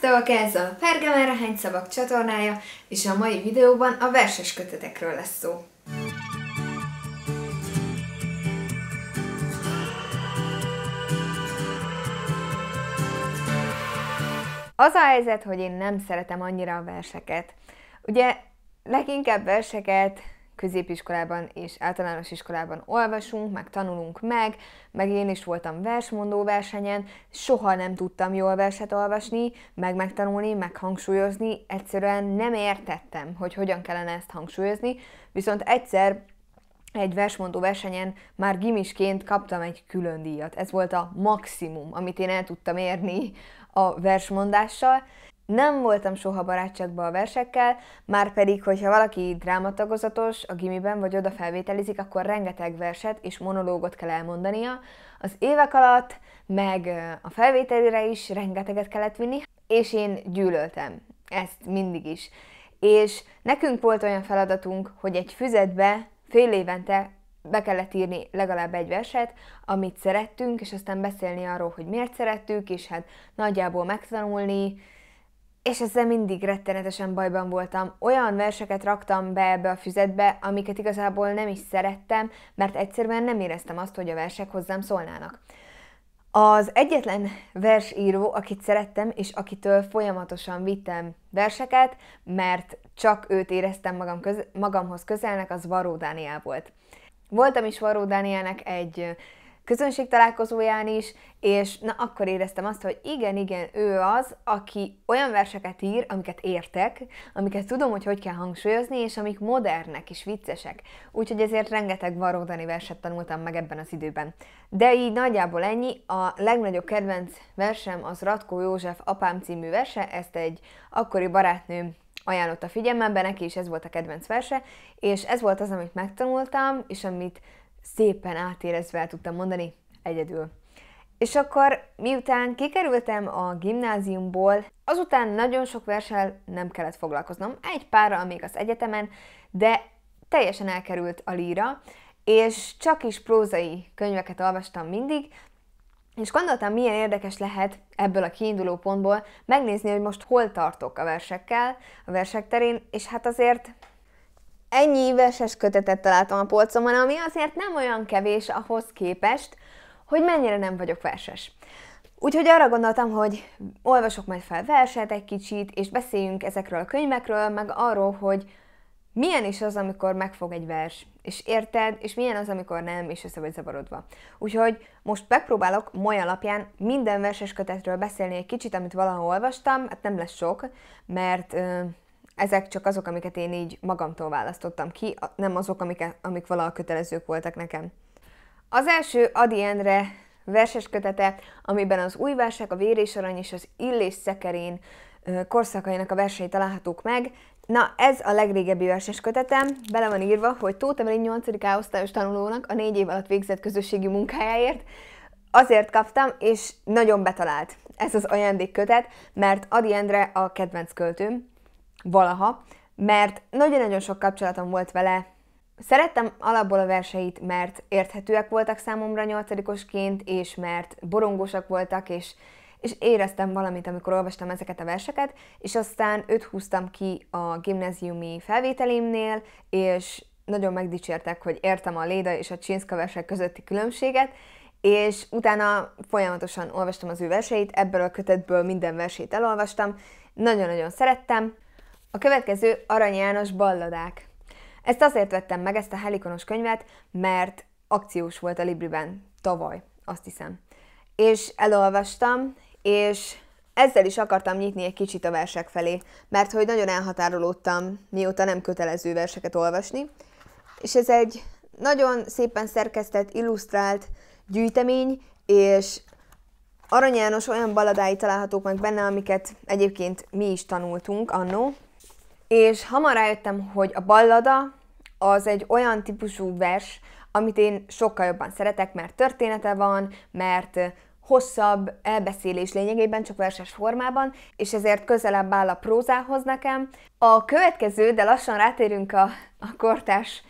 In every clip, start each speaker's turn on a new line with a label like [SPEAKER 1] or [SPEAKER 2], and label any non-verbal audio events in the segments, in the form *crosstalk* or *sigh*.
[SPEAKER 1] Sziasztok! Ez a Pergamera Hány Szavak csatornája, és a mai videóban a verses kötetekről lesz szó. Az a helyzet, hogy én nem szeretem annyira a verseket. Ugye leginkább verseket középiskolában és általános iskolában olvasunk, meg tanulunk meg, meg én is voltam versmondó versenyen, soha nem tudtam jól verset olvasni, meg megtanulni, meg hangsúlyozni, egyszerűen nem értettem, hogy hogyan kellene ezt hangsúlyozni, viszont egyszer egy versmondó versenyen már gimisként kaptam egy külön díjat. Ez volt a maximum, amit én el tudtam érni a versmondással, nem voltam soha barátságba a versekkel, már pedig, hogyha valaki drámatagozatos a gimiben vagy oda felvételizik, akkor rengeteg verset és monológot kell elmondania. Az évek alatt, meg a felvételire is rengeteget kellett vinni, és én gyűlöltem ezt mindig is. És nekünk volt olyan feladatunk, hogy egy füzetbe fél évente be kellett írni legalább egy verset, amit szerettünk, és aztán beszélni arról, hogy miért szerettük, és hát nagyjából megtanulni, és ezzel mindig rettenetesen bajban voltam. Olyan verseket raktam be ebbe a füzetbe, amiket igazából nem is szerettem, mert egyszerűen nem éreztem azt, hogy a versek hozzám szólnának. Az egyetlen versíró, akit szerettem, és akitől folyamatosan vittem verseket, mert csak őt éreztem magam köz- magamhoz közelnek, az Varó Dániel volt. Voltam is Varó Dánielnek egy közönség találkozóján is, és na akkor éreztem azt, hogy igen, igen, ő az, aki olyan verseket ír, amiket értek, amiket tudom, hogy hogy kell hangsúlyozni, és amik modernek és viccesek. Úgyhogy ezért rengeteg varódani verset tanultam meg ebben az időben. De így nagyjából ennyi. A legnagyobb kedvenc versem az Ratko József Apám című verse, ezt egy akkori barátnőm ajánlott a figyelmembe, neki is ez volt a kedvenc verse, és ez volt az, amit megtanultam, és amit szépen átérezve el tudtam mondani, egyedül. És akkor miután kikerültem a gimnáziumból, azután nagyon sok versel, nem kellett foglalkoznom, egy pára amíg az egyetemen, de teljesen elkerült a líra, és csak is prózai könyveket olvastam mindig, és gondoltam, milyen érdekes lehet ebből a kiinduló pontból megnézni, hogy most hol tartok a versekkel, a versek terén, és hát azért ennyi verses kötetet találtam a polcomon, ami azért nem olyan kevés ahhoz képest, hogy mennyire nem vagyok verses. Úgyhogy arra gondoltam, hogy olvasok majd fel verset egy kicsit, és beszéljünk ezekről a könyvekről, meg arról, hogy milyen is az, amikor megfog egy vers, és érted, és milyen az, amikor nem, és össze vagy zavarodva. Úgyhogy most megpróbálok moly alapján minden verses kötetről beszélni egy kicsit, amit valahol olvastam, hát nem lesz sok, mert ezek csak azok, amiket én így magamtól választottam ki, nem azok, amik, amik valaha kötelezők voltak nekem. Az első Adi Endre verses kötete, amiben az új versek, a vér és arany és az illés szekerén korszakainak a versei találhatók meg. Na, ez a legrégebbi verses kötetem, bele van írva, hogy Tóth Emelin 8. osztályos tanulónak a négy év alatt végzett közösségi munkájáért azért kaptam, és nagyon betalált ez az kötet, mert Adi Endre a kedvenc költőm, valaha, mert nagyon-nagyon sok kapcsolatom volt vele. Szerettem alapból a verseit, mert érthetőek voltak számomra nyolcadikosként, és mert borongósak voltak, és, és éreztem valamit, amikor olvastam ezeket a verseket, és aztán őt húztam ki a gimnáziumi felvételimnél, és nagyon megdicsértek, hogy értem a Léda és a Csinszka versek közötti különbséget, és utána folyamatosan olvastam az ő verseit, ebből a kötetből minden versét elolvastam, nagyon-nagyon szerettem, a következő Arany János balladák. Ezt azért vettem meg, ezt a helikonos könyvet, mert akciós volt a Libriben tavaly, azt hiszem. És elolvastam, és ezzel is akartam nyitni egy kicsit a versek felé, mert hogy nagyon elhatárolódtam, mióta nem kötelező verseket olvasni, és ez egy nagyon szépen szerkesztett, illusztrált gyűjtemény, és Arany János olyan baladái találhatók meg benne, amiket egyébként mi is tanultunk annó, és hamar rájöttem, hogy a ballada az egy olyan típusú vers, amit én sokkal jobban szeretek, mert története van, mert hosszabb elbeszélés lényegében, csak verses formában, és ezért közelebb áll a prózához nekem. A következő, de lassan rátérünk a, a kortás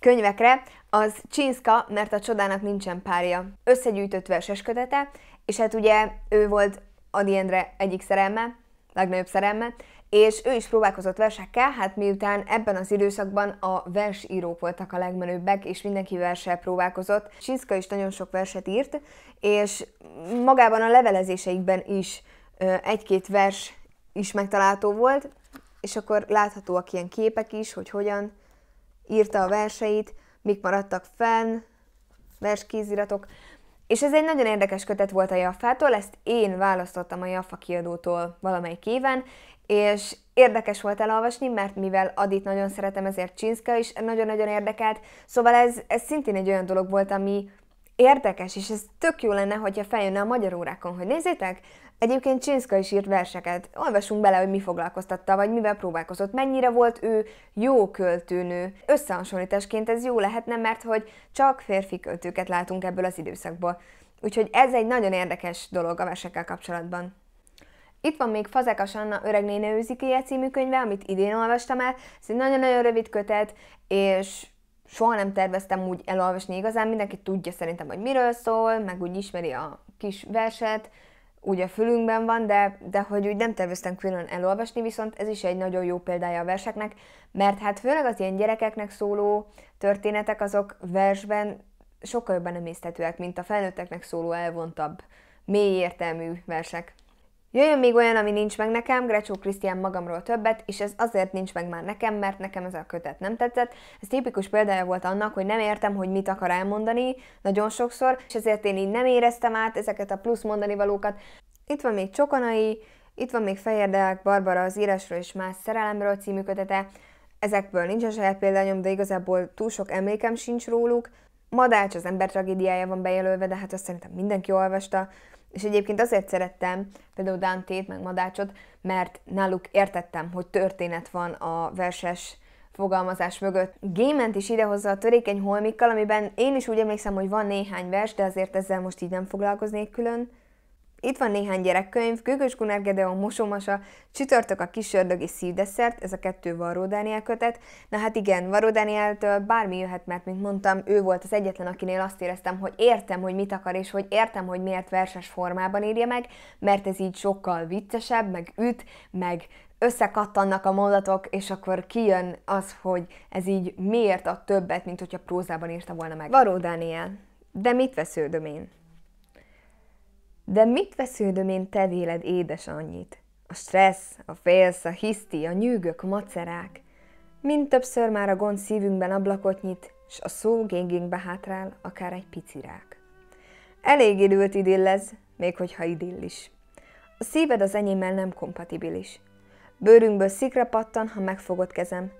[SPEAKER 1] könyvekre, az Csinszka, mert a csodának nincsen párja. Összegyűjtött verses kötete, és hát ugye ő volt Adi Endre egyik szerelme, legnagyobb szerelme, és ő is próbálkozott versekkel, hát miután ebben az időszakban a versírók voltak a legmenőbbek, és mindenki versel próbálkozott. Sinszka is nagyon sok verset írt, és magában a levelezéseikben is egy-két vers is megtalálható volt, és akkor láthatóak ilyen képek is, hogy hogyan írta a verseit, mik maradtak fenn, verskéziratok. És ez egy nagyon érdekes kötet volt a Jaffától, ezt én választottam a Jaffa kiadótól valamelyik éven, és érdekes volt elolvasni, mert mivel Adit nagyon szeretem, ezért Csinszka is nagyon-nagyon érdekelt, szóval ez, ez szintén egy olyan dolog volt, ami érdekes, és ez tök jó lenne, hogyha feljönne a magyar órákon, hogy nézzétek, Egyébként Csinszka is írt verseket. Olvasunk bele, hogy mi foglalkoztatta, vagy mivel próbálkozott, mennyire volt ő jó költőnő. Összehasonlításként ez jó lehetne, mert hogy csak férfi költőket látunk ebből az időszakból. Úgyhogy ez egy nagyon érdekes dolog a versekkel kapcsolatban. Itt van még Fazekas Anna Öreg Néne őzikéje című könyve, amit idén olvastam el. Ez egy nagyon-nagyon rövid kötet, és soha nem terveztem úgy elolvasni igazán. Mindenki tudja szerintem, hogy miről szól, meg úgy ismeri a kis verset, úgy a fülünkben van, de, de hogy úgy nem terveztem külön elolvasni, viszont ez is egy nagyon jó példája a verseknek, mert hát főleg az ilyen gyerekeknek szóló történetek azok versben sokkal jobban emészthetőek, mint a felnőtteknek szóló elvontabb, mély értelmű versek. Jöjjön még olyan, ami nincs meg nekem, Grecsó Krisztián magamról többet, és ez azért nincs meg már nekem, mert nekem ez a kötet nem tetszett. Ez tipikus példája volt annak, hogy nem értem, hogy mit akar elmondani nagyon sokszor, és ezért én így nem éreztem át ezeket a plusz mondani valókat. Itt van még Csokonai, itt van még Fejérdelek, Barbara az írásról és más szerelemről című kötete. Ezekből nincs a saját példányom, de igazából túl sok emlékem sincs róluk. Madács az ember tragédiája van bejelölve, de hát azt szerintem mindenki olvasta. És egyébként azért szerettem például Dantét, meg Madácsot, mert náluk értettem, hogy történet van a verses fogalmazás mögött. Gément is idehozza a törékeny holmikkal, amiben én is úgy emlékszem, hogy van néhány vers, de azért ezzel most így nem foglalkoznék külön. Itt van néhány gyerekkönyv, Gőgös Gunár Gedeon Mosomasa, Csütörtök a kisördög és szívdesszert, ez a kettő Varó Dániel kötet. Na hát igen, Varó Dánieltől bármi jöhet, mert mint mondtam, ő volt az egyetlen, akinél azt éreztem, hogy értem, hogy mit akar, és hogy értem, hogy miért verses formában írja meg, mert ez így sokkal viccesebb, meg üt, meg összekattannak a mondatok, és akkor kijön az, hogy ez így miért a többet, mint hogyha prózában írta volna meg. Varó Dániel, de mit vesződöm én? De mit vesződöm én te véled, édes annyit? A stressz, a félsz, a hiszti, a nyűgök, a macerák. Mint többször már a gond szívünkben ablakot nyit, s a szó gégénkbe hátrál, akár egy picirák. Elég időt idillez, még hogyha idill is. A szíved az enyémmel nem kompatibilis. Bőrünkből szikra pattan, ha megfogod kezem.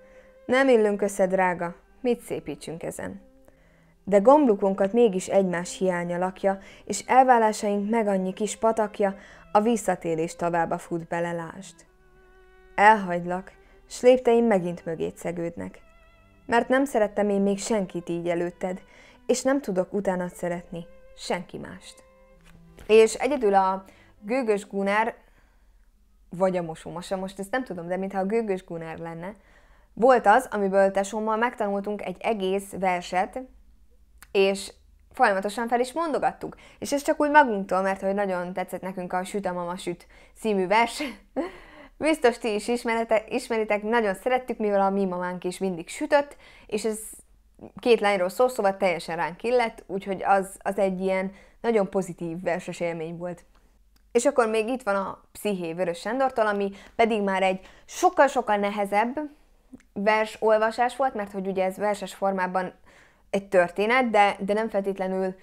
[SPEAKER 1] Nem illünk össze, drága, mit szépítsünk ezen? de gomblukunkat mégis egymás hiánya lakja, és elvállásaink meg annyi kis patakja, a visszatérés tavába fut bele lást. Elhagylak, s lépteim megint mögét szegődnek. Mert nem szerettem én még senkit így előtted, és nem tudok utána szeretni senki mást. És egyedül a gőgös Gunár, vagy a mosómasa, most ezt nem tudom, de mintha a gőgös Gunár lenne, volt az, amiből tesómmal megtanultunk egy egész verset, és folyamatosan fel is mondogattuk. És ez csak úgy magunktól, mert hogy nagyon tetszett nekünk a Süt a mama süt című vers. *laughs* Biztos ti is ismeritek, ismeritek, nagyon szerettük, mivel a mi mamánk is mindig sütött, és ez két lányról szó, szóval teljesen ránk illett, úgyhogy az, az egy ilyen nagyon pozitív verses élmény volt. És akkor még itt van a Psziché Vörös Sándortól, ami pedig már egy sokkal-sokkal nehezebb vers olvasás volt, mert hogy ugye ez verses formában egy történet, de, de nem feltétlenül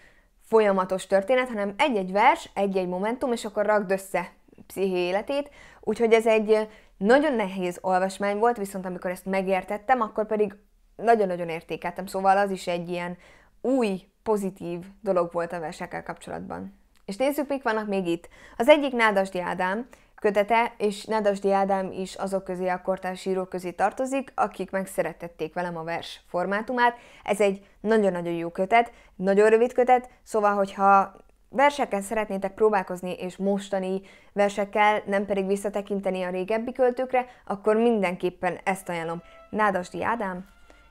[SPEAKER 1] folyamatos történet, hanem egy-egy vers, egy-egy momentum, és akkor rakd össze psziché életét. Úgyhogy ez egy nagyon nehéz olvasmány volt, viszont amikor ezt megértettem, akkor pedig nagyon-nagyon értékeltem, szóval az is egy ilyen új, pozitív dolog volt a versekkel kapcsolatban. És nézzük, mik vannak még itt. Az egyik Nádasdi Ádám, Kötete és Nádasdi Ádám is azok közé a kortárs írók közé tartozik, akik megszerettették velem a vers formátumát. Ez egy nagyon-nagyon jó kötet, nagyon rövid kötet, szóval, hogyha versekkel szeretnétek próbálkozni és mostani versekkel, nem pedig visszatekinteni a régebbi költőkre, akkor mindenképpen ezt ajánlom. Nádasdi Ádám,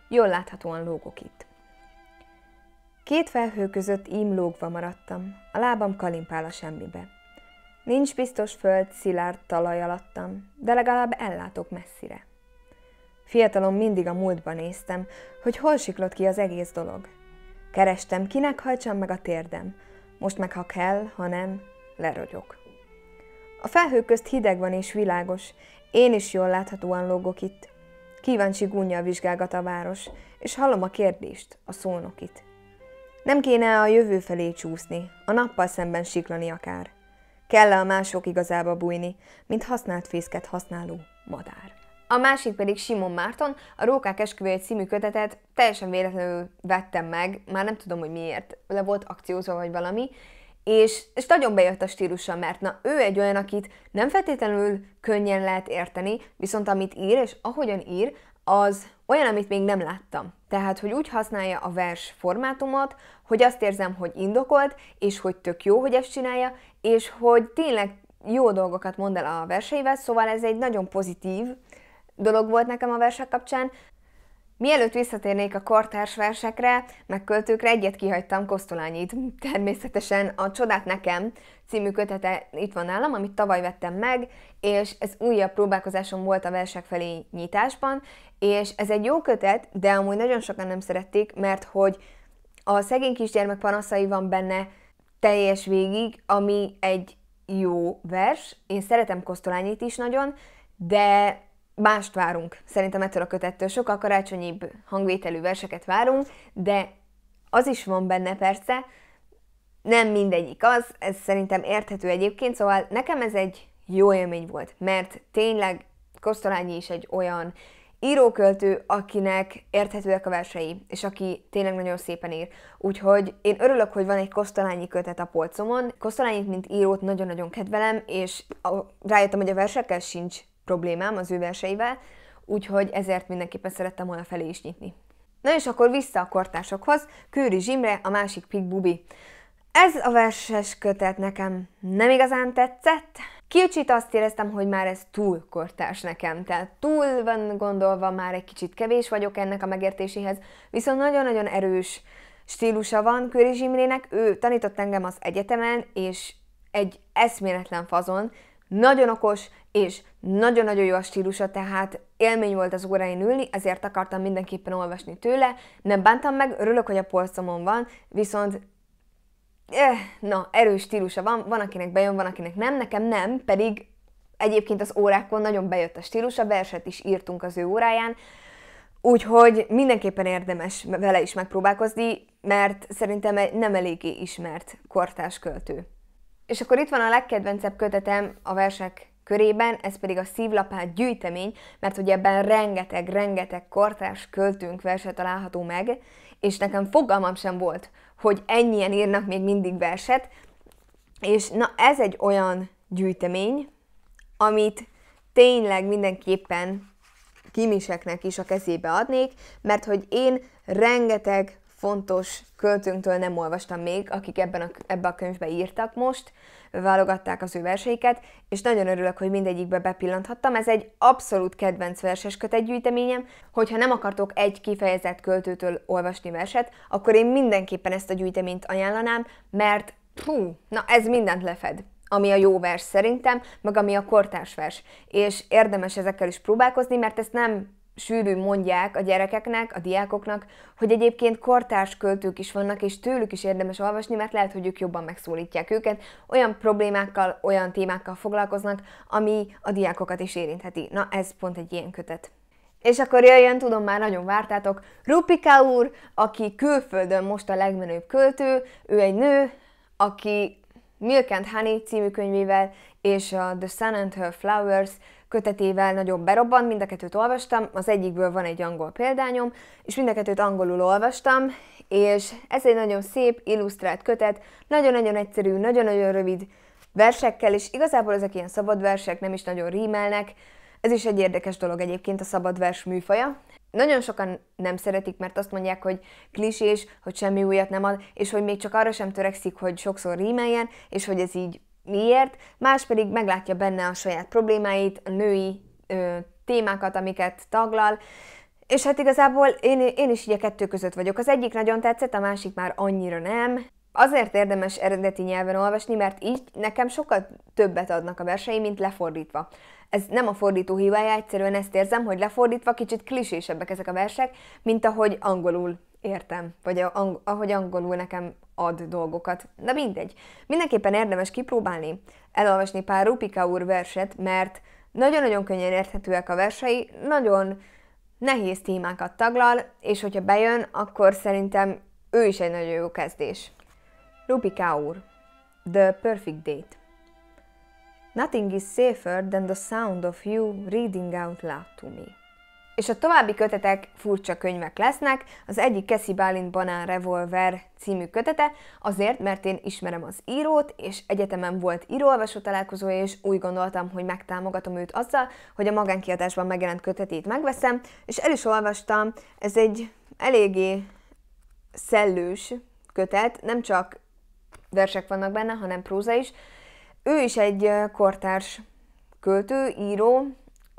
[SPEAKER 1] jól láthatóan lógok itt. Két felhő között ím lógva maradtam, a lábam kalimpál a semmibe. Nincs biztos föld szilárd talaj alattam, de legalább ellátok messzire. Fiatalon mindig a múltba néztem, hogy hol siklott ki az egész dolog. Kerestem, kinek hajtsam meg a térdem. Most meg ha kell, ha nem, lerogyok. A felhők közt hideg van és világos, én is jól láthatóan lógok itt. Kíváncsi gúnya vizsgálgat a város, és hallom a kérdést, a szónokit. Nem kéne a jövő felé csúszni, a nappal szemben siklani akár – Kell a mások igazába bújni, mint használt fészket használó madár. A másik pedig Simon Márton, a Rókák esküvői című kötetet teljesen véletlenül vettem meg, már nem tudom, hogy miért, le volt akciózva vagy valami, és, és nagyon bejött a stílusa, mert na, ő egy olyan, akit nem feltétlenül könnyen lehet érteni, viszont amit ír, és ahogyan ír, az olyan, amit még nem láttam. Tehát, hogy úgy használja a vers formátumot, hogy azt érzem, hogy indokolt, és hogy tök jó, hogy ezt csinálja, és hogy tényleg jó dolgokat mond el a verseivel, szóval ez egy nagyon pozitív dolog volt nekem a versek kapcsán. Mielőtt visszatérnék a kortárs versekre, meg költőkre, egyet kihagytam Kosztolányit. Természetesen a Csodát nekem című kötete itt van nálam, amit tavaly vettem meg, és ez újabb próbálkozásom volt a versek felé nyitásban, és ez egy jó kötet, de amúgy nagyon sokan nem szerették, mert hogy a szegény kisgyermek panaszai van benne teljes végig, ami egy jó vers. Én szeretem Kosztolányit is nagyon, de mást várunk. Szerintem ettől a kötettől sokkal karácsonyibb hangvételű verseket várunk, de az is van benne persze, nem mindegyik az, ez szerintem érthető egyébként, szóval nekem ez egy jó élmény volt, mert tényleg Kosztolányi is egy olyan íróköltő, akinek érthetőek a versei, és aki tényleg nagyon szépen ír. Úgyhogy én örülök, hogy van egy Kosztolányi kötet a polcomon. Kosztolányit, mint írót nagyon-nagyon kedvelem, és rájöttem, hogy a versekkel sincs problémám az ő verseivel, úgyhogy ezért mindenképpen szerettem volna felé is nyitni. Na és akkor vissza a kortásokhoz, Kőri Zsimre, a másik Pig Bubi. Ez a verses kötet nekem nem igazán tetszett. Kicsit azt éreztem, hogy már ez túl kortás nekem, tehát túl van gondolva, már egy kicsit kevés vagyok ennek a megértéséhez, viszont nagyon-nagyon erős stílusa van Kőri Zsimrének, ő tanított engem az egyetemen, és egy eszméletlen fazon, nagyon okos, és nagyon-nagyon jó a stílusa, tehát élmény volt az óráin ülni, ezért akartam mindenképpen olvasni tőle, nem bántam meg, örülök, hogy a polcomon van, viszont eh, na, erős stílusa van, van akinek bejön, van akinek nem, nekem nem, pedig egyébként az órákon nagyon bejött a stílusa, verset is írtunk az ő óráján, Úgyhogy mindenképpen érdemes vele is megpróbálkozni, mert szerintem egy nem eléggé ismert kortás költő. És akkor itt van a legkedvencebb kötetem a versek körében, ez pedig a szívlapát gyűjtemény, mert hogy ebben rengeteg-rengeteg kortárs költünk verse található meg, és nekem fogalmam sem volt, hogy ennyien írnak még mindig verset, és na ez egy olyan gyűjtemény, amit tényleg mindenképpen kimiseknek is a kezébe adnék, mert hogy én rengeteg fontos költőnktől nem olvastam még, akik ebben a, ebbe a könyvbe írtak most, válogatták az ő verseiket, és nagyon örülök, hogy mindegyikbe bepillanthattam. Ez egy abszolút kedvenc verses kötetgyűjteményem, hogyha nem akartok egy kifejezett költőtől olvasni verset, akkor én mindenképpen ezt a gyűjteményt ajánlanám, mert hú, na ez mindent lefed ami a jó vers szerintem, meg ami a kortárs vers. És érdemes ezekkel is próbálkozni, mert ezt nem sűrűn mondják a gyerekeknek, a diákoknak, hogy egyébként kortárs költők is vannak, és tőlük is érdemes olvasni, mert lehet, hogy ők jobban megszólítják őket, olyan problémákkal, olyan témákkal foglalkoznak, ami a diákokat is érintheti. Na, ez pont egy ilyen kötet. És akkor jöjjön, tudom már nagyon vártátok, Rupika úr, aki külföldön most a legmenőbb költő, ő egy nő, aki Milk and Honey című könyvével és a The Sun and Her Flowers kötetével nagyobb berobban, mind a kettőt olvastam, az egyikből van egy angol példányom, és mind a kettőt angolul olvastam, és ez egy nagyon szép, illusztrált kötet, nagyon-nagyon egyszerű, nagyon-nagyon rövid versekkel, és igazából ezek ilyen szabad versek, nem is nagyon rímelnek, ez is egy érdekes dolog egyébként a szabad vers műfaja. Nagyon sokan nem szeretik, mert azt mondják, hogy klisés, hogy semmi újat nem ad, és hogy még csak arra sem törekszik, hogy sokszor rímeljen, és hogy ez így miért, más pedig meglátja benne a saját problémáit, a női ö, témákat, amiket taglal, és hát igazából én, én is így a kettő között vagyok. Az egyik nagyon tetszett, a másik már annyira nem. Azért érdemes eredeti nyelven olvasni, mert így nekem sokkal többet adnak a versei, mint lefordítva. Ez nem a fordító hibája, egyszerűen ezt érzem, hogy lefordítva kicsit klisésebbek ezek a versek, mint ahogy angolul értem, vagy ang- ahogy angolul nekem ad dolgokat. Na mindegy. Mindenképpen érdemes kipróbálni, elolvasni pár Rupika úr verset, mert nagyon-nagyon könnyen érthetőek a versei, nagyon nehéz témákat taglal, és hogyha bejön, akkor szerintem ő is egy nagyon jó kezdés. Rupika úr The Perfect Date Nothing is safer than the sound of you reading out loud to me és a további kötetek furcsa könyvek lesznek. Az egyik Cassie Balint Banán Revolver című kötete, azért, mert én ismerem az írót, és egyetemen volt íróolvasó találkozója, és úgy gondoltam, hogy megtámogatom őt azzal, hogy a magánkiadásban megjelent kötetét megveszem, és el is olvastam, ez egy eléggé szellős kötet, nem csak versek vannak benne, hanem próza is. Ő is egy kortárs költő, író,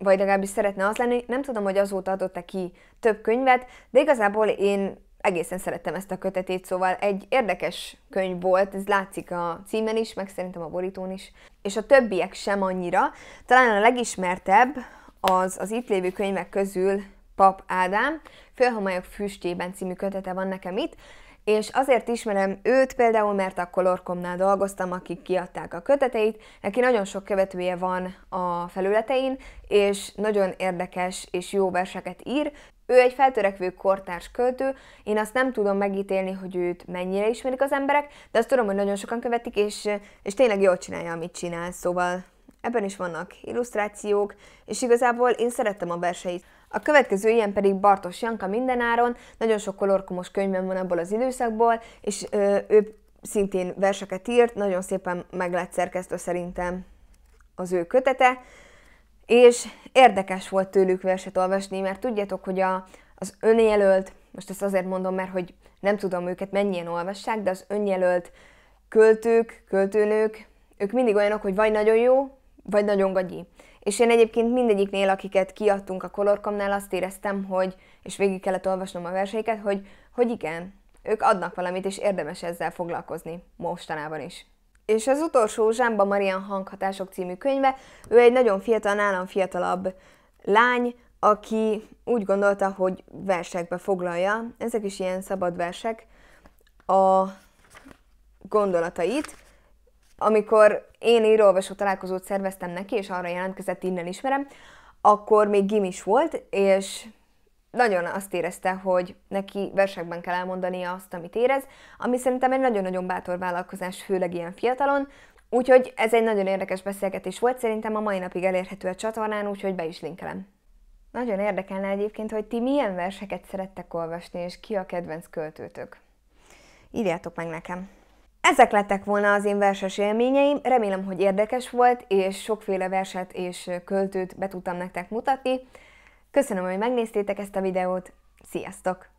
[SPEAKER 1] vagy legalábbis szeretne az lenni. Nem tudom, hogy azóta adott-e ki több könyvet, de igazából én egészen szerettem ezt a kötetét, szóval egy érdekes könyv volt, ez látszik a címen is, meg szerintem a borítón is, és a többiek sem annyira. Talán a legismertebb az az itt lévő könyvek közül Pap Ádám, Félhomályok füstjében című kötete van nekem itt, és azért ismerem őt például, mert a Colorcomnál dolgoztam, akik kiadták a köteteit, neki nagyon sok követője van a felületein, és nagyon érdekes és jó verseket ír, ő egy feltörekvő kortárs költő, én azt nem tudom megítélni, hogy őt mennyire ismerik az emberek, de azt tudom, hogy nagyon sokan követik, és, és tényleg jól csinálja, amit csinál, szóval ebben is vannak illusztrációk, és igazából én szerettem a verseit. A következő ilyen pedig Bartos Janka mindenáron, nagyon sok kolorkomos könyvben van abból az időszakból, és ö, ő szintén verseket írt, nagyon szépen meg lett szerkesztő szerintem az ő kötete, és érdekes volt tőlük verset olvasni, mert tudjátok, hogy a, az önjelölt, most ezt azért mondom, mert hogy nem tudom őket mennyien olvassák, de az önjelölt költők, költőnők, ők mindig olyanok, hogy vagy nagyon jó, vagy nagyon gagyi. És én egyébként mindegyiknél, akiket kiadtunk a kolorkomnál, azt éreztem, hogy, és végig kellett olvasnom a verseiket, hogy, hogy igen, ők adnak valamit, és érdemes ezzel foglalkozni mostanában is. És az utolsó Zsámba Marian hanghatások című könyve, ő egy nagyon fiatal, nálam fiatalabb lány, aki úgy gondolta, hogy versekbe foglalja, ezek is ilyen szabad versek, a gondolatait, amikor én íróolvasó találkozót szerveztem neki, és arra jelentkezett, innen ismerem, akkor még gimis volt, és nagyon azt érezte, hogy neki versekben kell elmondani azt, amit érez, ami szerintem egy nagyon-nagyon bátor vállalkozás, főleg ilyen fiatalon, Úgyhogy ez egy nagyon érdekes beszélgetés volt, szerintem a mai napig elérhető a csatornán, úgyhogy be is linkelem. Nagyon érdekelne egyébként, hogy ti milyen verseket szerettek olvasni, és ki a kedvenc költőtök. Írjátok meg nekem! Ezek lettek volna az én verses élményeim, remélem, hogy érdekes volt, és sokféle verset és költőt be tudtam nektek mutatni. Köszönöm, hogy megnéztétek ezt a videót, sziasztok!